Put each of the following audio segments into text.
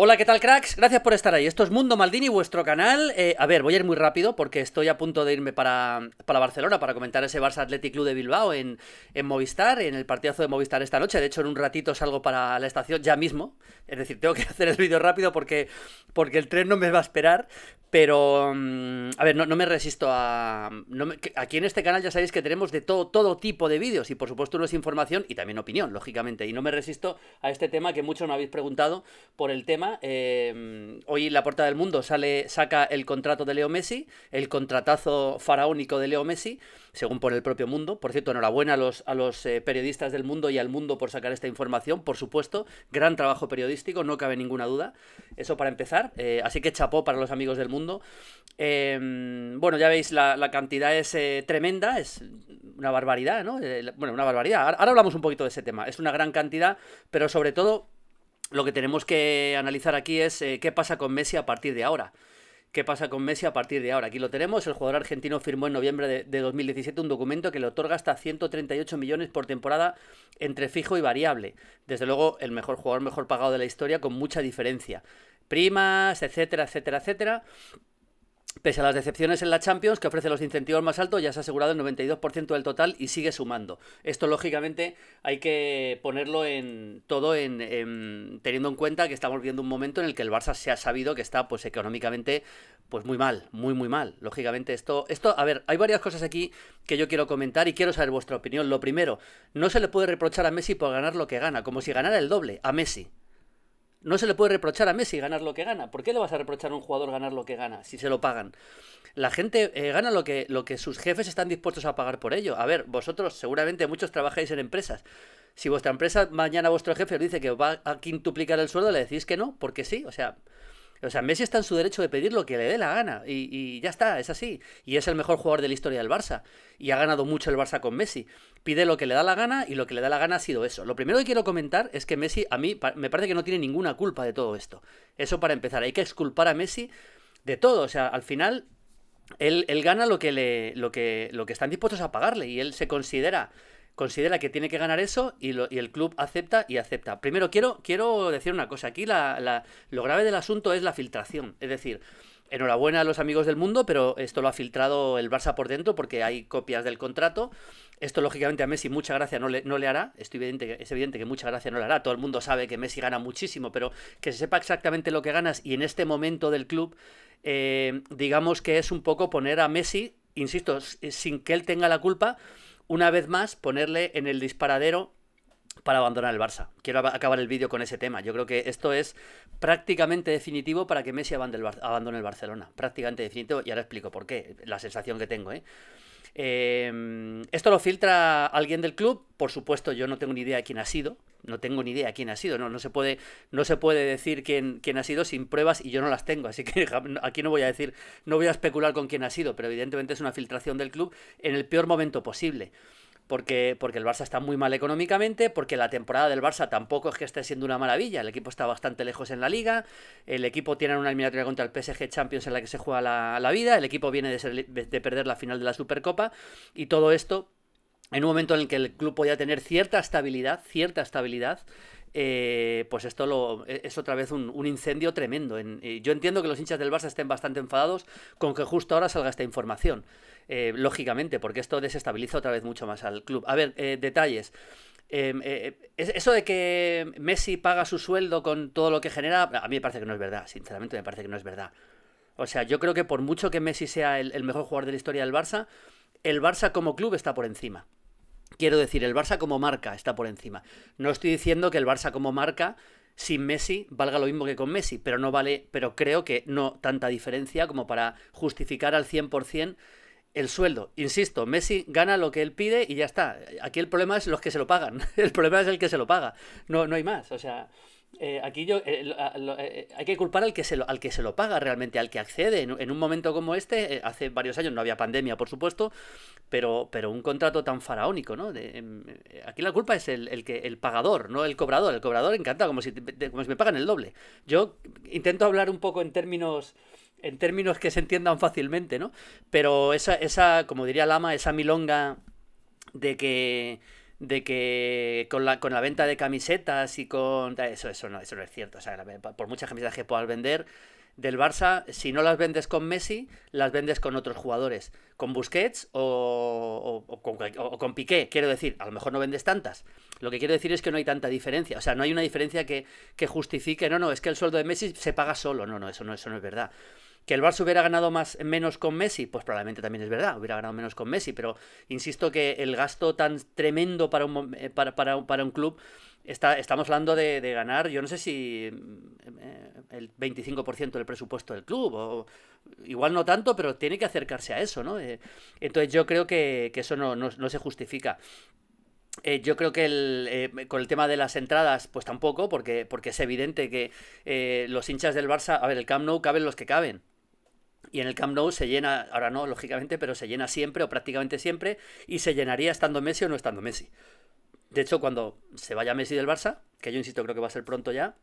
Hola, ¿qué tal cracks? Gracias por estar ahí. Esto es Mundo Maldini, vuestro canal. Eh, a ver, voy a ir muy rápido porque estoy a punto de irme para, para Barcelona para comentar ese Barça Athletic Club de Bilbao en, Movistar, en el partidazo de Movistar esta noche. De hecho, en un ratito salgo para la estación ya mismo. Es decir, tengo que hacer el vídeo rápido porque, porque el tren no me va a esperar. Pero, mm, a ver, no, me resisto a... aquí en este canal ya sabéis que tenemos de todo, todo tipo de vídeos y por supuesto no es información y también opinión, lógicamente. Y no me resisto a este tema que muchos me habéis preguntado por el tema Em, hoy la portada del mundo saca el contrato de Leo Messi, el contratazo faraónico de Leo Messi, según por el propio mundo. Por cierto, enhorabuena a los, eh, periodistas del mundo y al mundo por sacar esta información, por supuesto. Gran trabajo periodístico, no cabe ninguna duda. Eso para empezar. Eh, así que chapó para los amigos del mundo. Em, bueno, ya veis, la, la cantidad es eh, tremenda, es una barbaridad, ¿no? bueno, una barbaridad. Ahora hablamos un poquito de ese tema. Es una gran cantidad, pero sobre todo lo que tenemos que analizar aquí es eh, qué pasa con Messi a partir de ahora. ¿Qué pasa con Messi a partir de ahora? Aquí lo tenemos. El jugador argentino firmó en noviembre de, de 2017 un documento que le otorga hasta 138 millones por temporada entre fijo y variable. Desde luego, el mejor jugador mejor pagado de la historia con mucha diferencia. Primas, etcétera, etcétera, etcétera. Pese a las decepciones en la Champions, que ofrece los incentivos más altos, ya se ha asegurado el 92% del total y sigue sumando. Esto, lógicamente, hay que ponerlo en todo en, teniendo en cuenta que estamos viendo un momento en el que el Barça se ha sabido que está, pues, económicamente, pues muy mal, muy, muy mal. Lógicamente, esto, esto, a ver, hay varias cosas aquí que yo quiero comentar y quiero saber vuestra opinión. Lo primero, no se le puede reprochar a Messi por ganar lo que gana, como si ganara el doble a Messi no se le puede reprochar a Messi ganar lo que gana. ¿Por qué le vas a reprochar a un jugador ganar lo que gana si se lo pagan? La gente eh, gana lo que, lo que sus jefes están dispuestos a pagar por ello. A ver, vosotros seguramente muchos trabajáis en empresas. Si vuestra empresa mañana vuestro jefe os dice que va a quintuplicar el sueldo, le decís que no, porque sí. O sea, o sea, Messi está en su derecho de pedir lo que le dé la gana. Y, ya está, es así. Y es el mejor jugador de la historia del Barça. Y ha ganado mucho el Barça con Messi. Pide lo que le da la gana y lo que le da la gana ha sido eso. Lo primero que quiero comentar es que Messi, a mí, me parece que no tiene ninguna culpa de todo esto. Eso para empezar. Hay que exculpar a Messi de todo. O sea, al final él, gana lo que, le, lo, que, lo que están dispuestos a pagarle y él se considera considera que tiene que ganar eso y, y, el club acepta y acepta. Primero, quiero, quiero decir una cosa. Aquí la, la, lo grave del asunto es la filtración. Es decir, enhorabuena a los amigos del mundo, pero esto lo ha filtrado el Barça por dentro porque hay copias del contrato esto, lógicamente, a Messi mucha gracia no le, hará. evidente, es evidente que mucha gracia no le hará. Todo el mundo sabe que Messi gana muchísimo, pero que se sepa exactamente lo que ganas y en este momento del club, eh, digamos que es un poco poner a Messi, insisto, eh, sin que él tenga la culpa, una vez más ponerle en el disparadero para abandonar el Barça. Quiero acabar el vídeo con ese tema. Yo creo que esto es prácticamente definitivo para que Messi abandone el Barcelona. Prácticamente definitivo y ahora explico por qué. La sensación que tengo, ¿eh? Em, esto lo filtra alguien del club, por supuesto yo no tengo ni idea de quién ha sido, no tengo ni idea quién ha sido, no, no, se, puede, no se puede decir quién, quién ha sido sin pruebas y yo no las tengo, así que aquí no voy a decir, no voy a especular con quién ha sido, pero evidentemente es una filtración del club en el peor momento posible porque, porque el Barça está muy mal económicamente, porque la temporada del Barça tampoco es que esté siendo una maravilla, el equipo está bastante lejos en la liga, el equipo tiene una eliminatoria contra el PSG Champions en la que se juega la, vida, el equipo viene de, perder la final de la Supercopa y todo esto en un momento en el que el club podía tener cierta estabilidad, cierta estabilidad. Eh, pues esto lo, e, es otra vez un, incendio tremendo. yo entiendo que los hinchas del Barça estén bastante enfadados con que justo ahora salga esta información. Eh, lógicamente, porque esto desestabiliza otra vez mucho más al club. A ver, eh, detalles. Em, eh, eso de que Messi paga su sueldo con todo lo que genera, a mí me parece que no es verdad, sinceramente me parece que no es verdad. O sea, yo creo que por mucho que Messi sea el, mejor jugador de la historia del Barça, el Barça como club está por encima. Quiero decir, el Barça como marca está por encima. No estoy diciendo que el Barça como marca sin Messi valga lo mismo que con Messi, pero no vale, pero creo que no tanta diferencia como para justificar al 100% el sueldo. Insisto, Messi gana lo que él pide y ya está. Aquí el problema es los que se lo pagan. El problema es el que se lo paga. No, no hay más. O sea, eh, aquí yo eh, eh, hay que culpar al que, se lo, al que se lo paga realmente, al que accede. En, un momento como este, hace varios años no había pandemia, por supuesto, pero, pero un contrato tan faraónico, ¿no? Em, aquí la culpa es el, que, el pagador, no el cobrador. El cobrador encanta, como si, como si me pagan el doble. Yo intento hablar un poco en términos en términos que se entiendan fácilmente, ¿no? Pero esa, esa como diría Lama, esa milonga de que de que con la, con la venta de camisetas y con... Eso, eso, no, eso no es cierto. O sea, por muchas camisetas que puedas vender del Barça, si no las vendes con Messi, las vendes con otros jugadores. Con Busquets o, o, con, o, con, Piqué, quiero decir. A lo mejor no vendes tantas. Lo que quiero decir es que no hay tanta diferencia. O sea, no hay una diferencia que, que justifique, no, no, es que el sueldo de Messi se paga solo. No, no, eso no, eso no es verdad. ¿Que el Barça hubiera ganado más, menos con Messi? Pues probablemente también es verdad, hubiera ganado menos con Messi, pero insisto que el gasto tan tremendo para un, eh, para, para, un club, está, estamos hablando de, ganar, yo no sé si eh, el 25% del presupuesto del club, o igual no tanto, pero tiene que acercarse a eso, ¿no? Eh, entonces yo creo que, eso no, se justifica. yo creo que con el tema de las entradas, pues tampoco, porque, porque es evidente que los hinchas del Barça, a ver, el Camp Nou caben los que caben. Y en el Camp Nou se llena, ahora no, lógicamente, pero se llena siempre o prácticamente siempre y se llenaría estando Messi o no estando Messi. De hecho, cuando se vaya Messi del Barça, que yo insisto creo que va a ser pronto ya,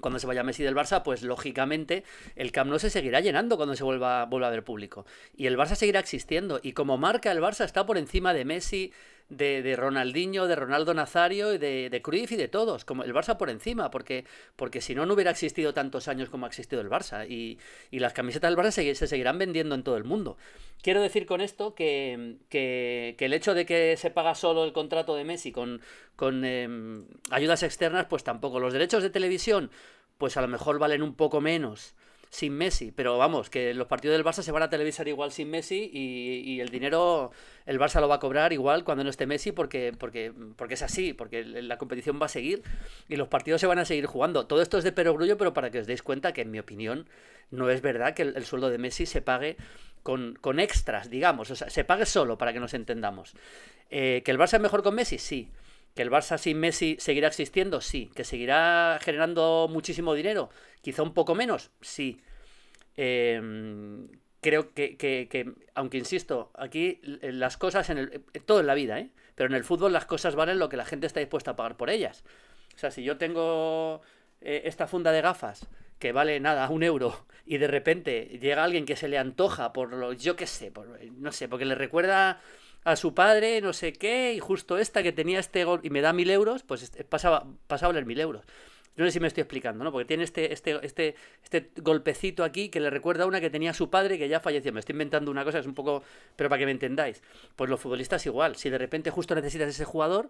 cuando se vaya Messi del Barça, pues lógicamente el Camp Nou se seguirá llenando cuando se vuelva, vuelva a ver público. Y el Barça seguirá existiendo. Y como marca, el Barça está por encima de Messi, de, de Ronaldinho, de Ronaldo Nazario, y de, de Cruyff y de todos, como el Barça por encima, porque, porque si no, no hubiera existido tantos años como ha existido el Barça. Y, y las camisetas del Barça se, seguirán vendiendo en todo el mundo. Quiero decir con esto que, que, el hecho de que se paga solo el contrato de Messi con, em, ayudas externas, pues tampoco. Los derechos de televisión, pues a lo mejor valen un poco menos sin Messi. Pero vamos, que los partidos del Barça se van a televisar igual sin Messi y, el dinero el Barça lo va a cobrar igual cuando no esté Messi porque, porque, porque es así, porque la competición va a seguir y los partidos se van a seguir jugando. Todo esto es de perogrullo, pero para que os deis cuenta que en mi opinión no es verdad que el, sueldo de Messi se pague con, con, extras, digamos, o sea, se pague solo para que nos entendamos. Eh, ¿Que el Barça es mejor con Messi? Sí. ¿Que el Barça sin Messi seguirá existiendo? Sí. ¿Que seguirá generando muchísimo dinero? Quizá un poco menos, sí. Em, creo que, aunque insisto, aquí las cosas, en todo en la vida, ¿eh? pero en el fútbol las cosas valen lo que la gente está dispuesta a pagar por ellas. O sea, si yo tengo eh, esta funda de gafas que vale nada, un euro, y de repente llega alguien que se le antoja por lo, yo qué sé, por, no sé, porque le recuerda a su padre, no sé qué, y justo esta que tenía este gol y me da mil euros, pues pasaba, pasaba valer mil euros. No sé si me estoy explicando, ¿no? Porque tiene este, este, este, este golpecito aquí que le recuerda a una que tenía su padre que ya falleció. Me estoy inventando una cosa, es un poco. Pero para que me entendáis. Pues los futbolistas igual. Si de repente justo necesitas ese jugador,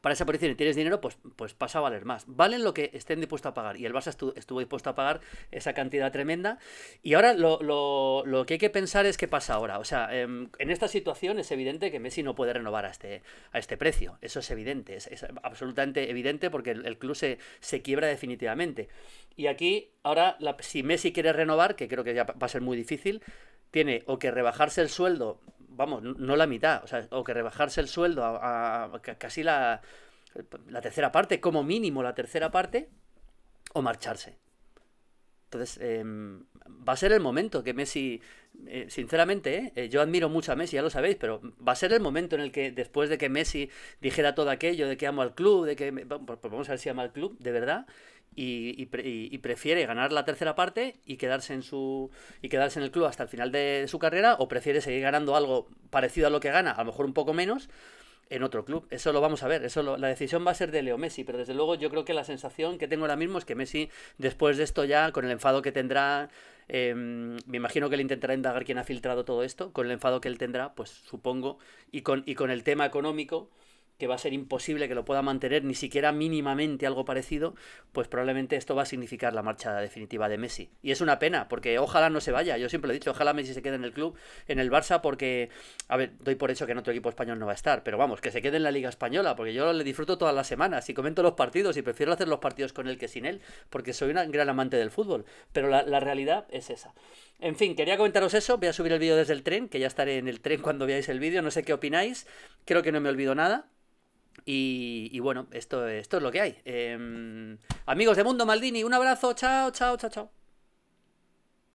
para esa posición y tienes dinero, pues, pues pasa a valer más. Valen lo que estén dispuestos a pagar. Y el Barça estuvo, dispuesto a pagar esa cantidad tremenda. Y ahora lo, que hay que pensar es qué pasa ahora. O sea, em, en esta situación es evidente que Messi no puede renovar a este, a este precio. Eso es evidente. Es, absolutamente evidente porque el, club se, quiebra definitivamente. Y aquí, ahora, si Messi quiere renovar, que creo que ya va a ser muy difícil, tiene o que rebajarse el sueldo vamos, no la mitad, o sea, o que rebajarse el sueldo a, casi la, tercera parte, como mínimo la tercera parte, o marcharse. Entonces, em, va a ser el momento que Messi, eh, sinceramente, eh, eh, yo admiro mucho a Messi, ya lo sabéis, pero va a ser el momento en el que después de que Messi dijera todo aquello de que amo al club, de que, pues vamos a ver si ama al club, de verdad, y, y, y, prefiere ganar la tercera parte y quedarse en su y quedarse en el club hasta el final de, su carrera o prefiere seguir ganando algo parecido a lo que gana, a lo mejor un poco menos en otro club. Eso lo vamos a ver, eso la decisión va a ser de Leo Messi, pero desde luego yo creo que la sensación que tengo ahora mismo es que Messi después de esto ya con el enfado que tendrá em, me imagino que le intentará indagar quién ha filtrado todo esto, con el enfado que él tendrá, pues supongo, y con, y con el tema económico, que va a ser imposible que lo pueda mantener ni siquiera mínimamente algo parecido, pues probablemente esto va a significar la marcha definitiva de Messi. Y es una pena, porque ojalá no se vaya, yo siempre lo he dicho, ojalá Messi se quede en el club, en el Barça, porque, a ver, doy por hecho que en otro equipo español no va a estar, pero vamos, que se quede en la Liga Española, porque yo le disfruto todas las semanas y comento los partidos y prefiero hacer los partidos con él que sin él, porque soy un gran amante del fútbol, pero la, la realidad es esa. En fin, quería comentaros eso, voy a subir el vídeo desde el tren, que ya estaré en el tren cuando veáis el vídeo, no sé qué opináis, creo que no me olvido nada. Y, bueno, esto, esto es lo que hay. Em, amigos de Mundo Maldini, un abrazo, chao, chao, chao, chao.